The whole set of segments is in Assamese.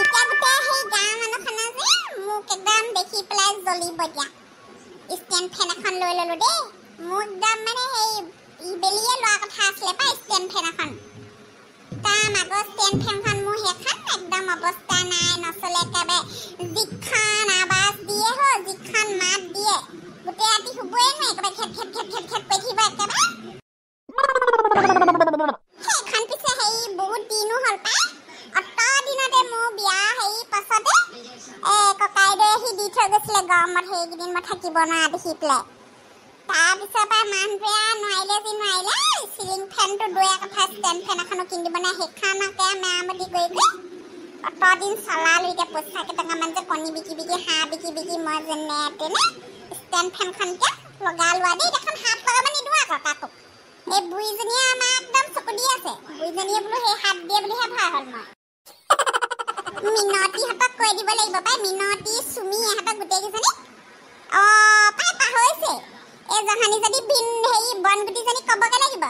এতিয়া গোটেই সেই গাঁৱৰ মানুহখনে যে মোক একদম দেখি পেলাই জ্বলিব দিয়া ষ্টেণ্ড ফেন এখন লৈ ল'লোঁ দেই মোৰ একদম মানে সেই ইবেলিয়ে লোৱা কথা আছিলে পাই ষ্টেণ্ড ফেন এখন তাৰ আগৰ ষ্টেণ্ড ফেনখন মোৰ সেইখন একদম অৱস্থা নাই নচলে একেবাৰে যিখন আৱাজ দিয়ে হ' যিখন মাত দিয়ে গোটেই ৰাতি শুবই নাই একেবাৰে খেপ খেপ খেপ খেপ খেপ কৰি কৈছিলে গৰমত সেইকেইদিন মই থাকিব নোৱাৰা দেখি পেলাই তাৰপিছৰ পৰা মানুহটোৱে নোৱাৰিলে যি নোৱাৰিলে চিলিং ফেনটো দুৱে কথা ষ্টেণ্ড ফেন এখনো কিনি দিবনে সেইখনকে মেৰামতি কৰি পেলাই অতদিন চলালোঁ এতিয়া পইচা কেইটকামান যে কণী বিকি বিকি হাঁহ বিকি বিকি মই যে নেটেনে ষ্টেণ্ড ফেনখনকে লগাই লোৱা দেই এখন হাত লগাব নিদিওঁ আকৌ কাকো সেই বুঢ়ীজনীয়ে আমাৰ একদম চকু দি আছে বুঢ়ীজনীয়ে বোলো সেই হাত দিয়ে বুলিহে ভয় হ'ল মই মিনতি হাতক কৈ দিব লাগিব পাই মিনতি চুমিয়ে হাতক গোটেই কেইজনী অ পাই পাহৰিছে এই জহানি যদি ভিন হেৰি বনগুটিজনী ক'বগে লাগিব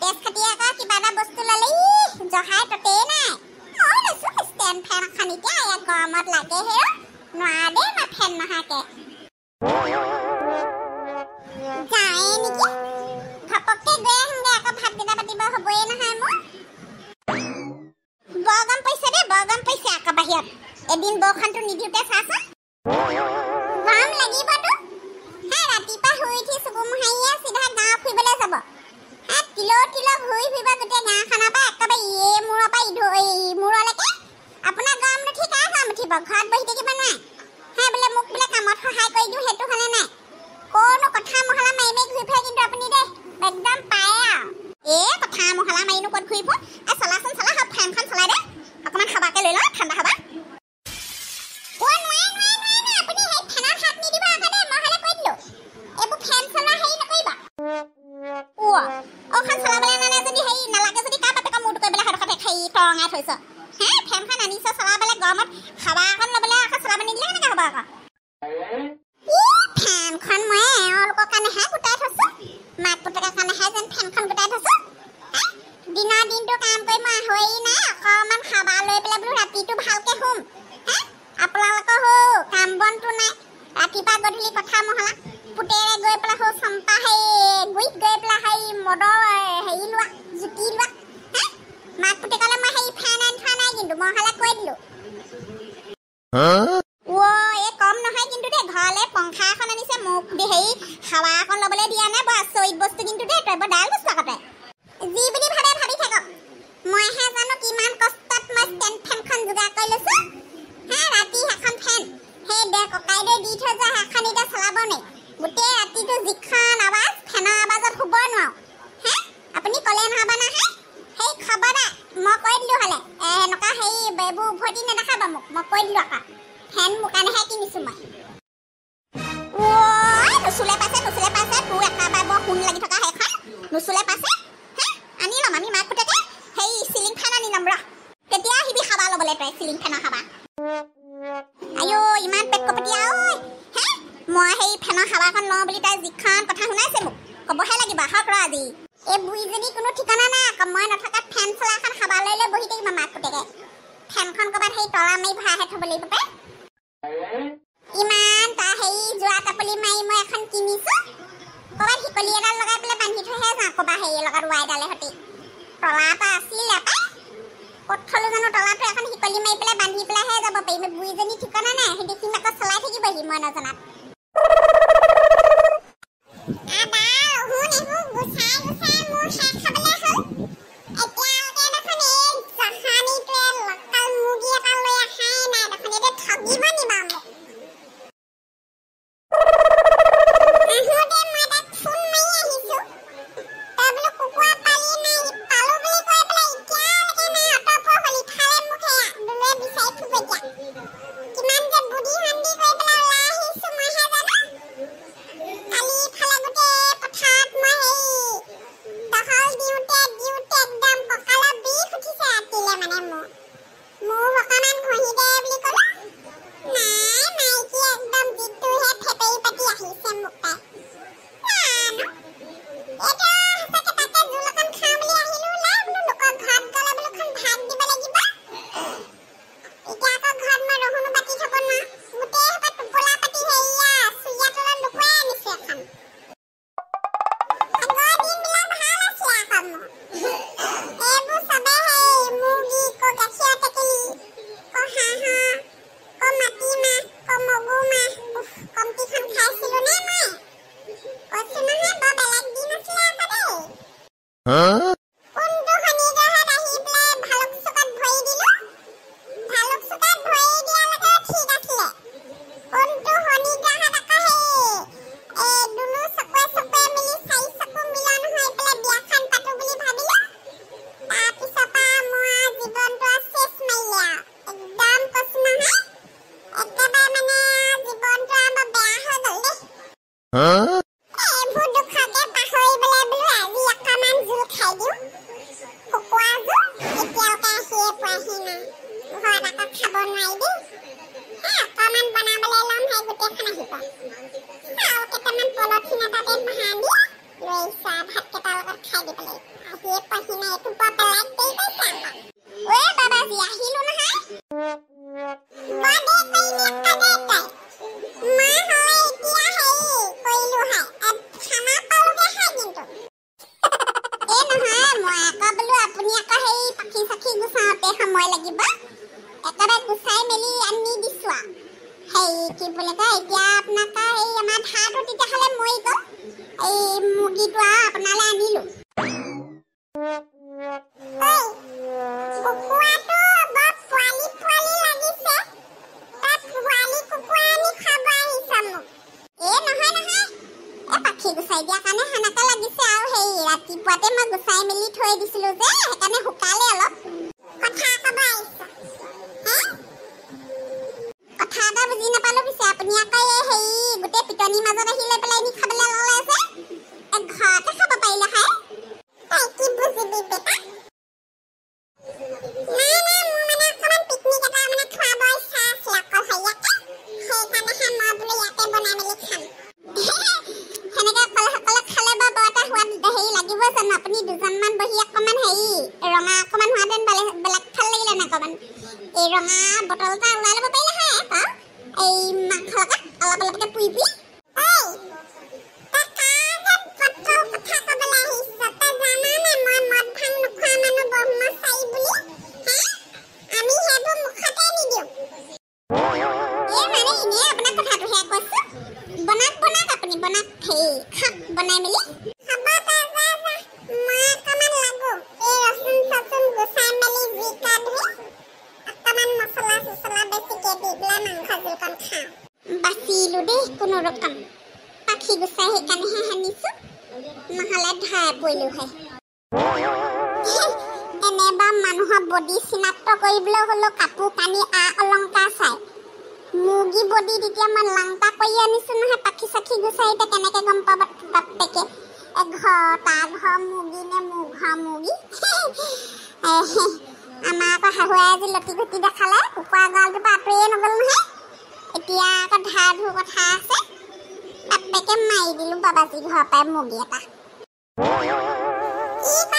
তেজ খাতি আকৌ কিবা এটা বস্তু ল'লে জহাই ততেই নাই অ' লৈছোঁ ষ্টেণ্ড ফেন এখন এতিয়া ইয়াত গৰমত লাগে হেৰি নোৱাৰা দেই মই ফেন নহাকৈ এদিন বৰষুণটো নিদিওঁতে চাচোন গৰম লাগিবতো হে ৰাতিপুৱা শুই উঠি চুকুমহাৰীয়ে চিধা গাঁও ফুৰিবলৈ যাব হে তিলক তিলক ঘূৰি ফুৰিব গোটেই গাঁওখনৰ পৰা একেবাৰে ইয়ে মূৰৰ পৰা ইধ মূৰলৈকে আপোনাৰ গৰমটো ঠিক আছে গৰম উঠিব ঘৰত বহি থাকিব নাই হে বোলে মোক বোলে কামত সহায় কৰি দিওঁ সেইটো হ'লে নাই কোনো কথা মহলা মাৰি মাৰি ঘূৰি ফুৰে কিন্তু আপুনি দেই একদম পা হৈছ হে ফেনখন আনিছ চলা বেলেগ গৰমত হাৱা এখন ল'বলে আকৌ চলা পানী দিলে কেনেকে হ'ব আকৌ পুতেৰে গৈ পেলাই সৌ চম্পা হেৰি গুৰিত গৈ পেলাই হেৰি মদৰ হেৰি লোৱা জুতি লোৱা কিন্তু মই অহালে কৈ দিলো এই কম নহয় কিন্তু দেই ঘৰলে পংখা এখন আনিছে মোক হেৰি হাৱা এখন লবলে দিয়া নাই বৰ আচৰিত বস্তু কিন্তু দেই তই বৰ ডাল বস্তু আকাতে যি বুলি ভাবে ভাবি থাকক মইহে জানো কিমান কষ্টত মই ষ্টেণ্ড ফেনখন যোগাৰ কৰি লৈছো হা ৰাতি সেইখন ফেন সেই দে ককাইদে দি থৈ যোৱা সেইখন এতিয়া চলাব নাই গোটেই ৰাতিটো যিখন আৱাজ ফেনৰ আৱাজত শুব নোৱাৰো হে আপুনি ক'লে নহ'ব নহয় সেই খাব দা মই কৈ দিলোঁ হ'লে এনেকুৱা হেৰি এইবোৰ উভতি নেদেখাবা মোক মই কৈ দিলো আকৌ ফেন মোৰ কাৰণেহে কিনিছো মই নুচুলে পাছে নুচুলে পাছে তোৰ এটা বাৰ বৰ সোণ লাগি থকা সেইখন নুচুলে পাছে হে আনি ল'ম আমি মাক পুতেকে হেৰি চিলিং ফেন আনি ল'ম ৰহ কেতিয়া আহিবি খাবা ল'বলৈ তই চিলিং ফেনৰ খাবা আইঔ ইমান পেট কপতি আই হে মই সেই ফেনৰ খাবাখন লওঁ বুলি তাই যিখন কথা শুনাইছে মোক ক'বহে লাগিব আহক ৰ আজি এই বুঢ়ীজনী কোনো ঠিকনা নাই আকৌ মই নথকা ফেন চলাখন খাবলৈ লৈ বহি থাকিবা মাক পুতেকে ফেনখন ক'ৰবাত সেই তলা মাৰি ভৰাহে থ'ব লাগিব পাই ইমান তাৰ হেৰি যোৱা টাপলি মাৰি মই এখন কিনিছো ক'ৰবাত শিকলি এডাল লগাই পেলাই বান্ধি থৈহে যাওঁ ক'বা হেৰি লগত ৱাইডালে সৈতে তলা এটা আছিলে পাই ক'ত থলো জানো তলাটো এখন শিকলি মাৰি পেলাই বান্ধি পেলাইহে যাব পাৰিম বুঢ়ীজনী ঠিকনা নাই সেই দেখিম আকৌ চলাই থাকিবহি মই নজনাত Och så många bubbelägg dinoslösa dig. Huh? না ঘরটা খাব নাইবে হ্যাঁ তমান বনাবলে লম হে গুটে খানা এই খাও কে তমান পলথিনা তাতে বহান দি লই সা ভাত কে তাল কর খাই এতিয়া আপোনাৰ এই আমাৰ ধাৰটো তেতিয়াহ'লে মৰি গ'ল এই মুৰ্গীটো আৰু আপোনালে আনিলো ৰাতিপুৱাতে মই গুচাই মেলি থৈ দিছিলো যে সেইকাৰণে শুকালে অলপ কথা ক'ব আহিছা আপুনি আকৌ এই হেৰি গোটেই পিটনীৰ মাজত আহিলে পেলাই নি খাবলৈ ল'লে যে ঘৰতে খাব পাৰিলে খাই ৰঙা বটল এটা ওলাই ল'ব পাৰিলে এই মাংস লগা অলপ অলপকে পুৰি পুৰি বনাক বনাক আপুনি বনাক হেৰি খাক বনাই মেলি কোনো রকম পাখি গুছাই হেকানে হে হানিছো মহলে ধায়ে পইলু হে এনে বা মানুহ বডি সিনাক্ত কইবল হলো কাপু কানি আ অলংকা চাই মুগি বডি দিতিয়া মান লাংটা কই আনিছো নহে পাখি সাখি গুছাই তে কেনেকে গম পাব তেকে এঘ তাঘ মুগি নে মুঘা মুগি আমাৰ আকৌ শাহুৱাই আজি লটি ঘটি দেখালে কুকুৰা গঁৰালটোৰ পৰা আঁতৰিয়ে নগ'ল নহয় এতিয়া কথাটো কথা আছে তাপেকে মাৰি দিলোঁ বাবাজী ঘৰৰ পৰাই মগী এটা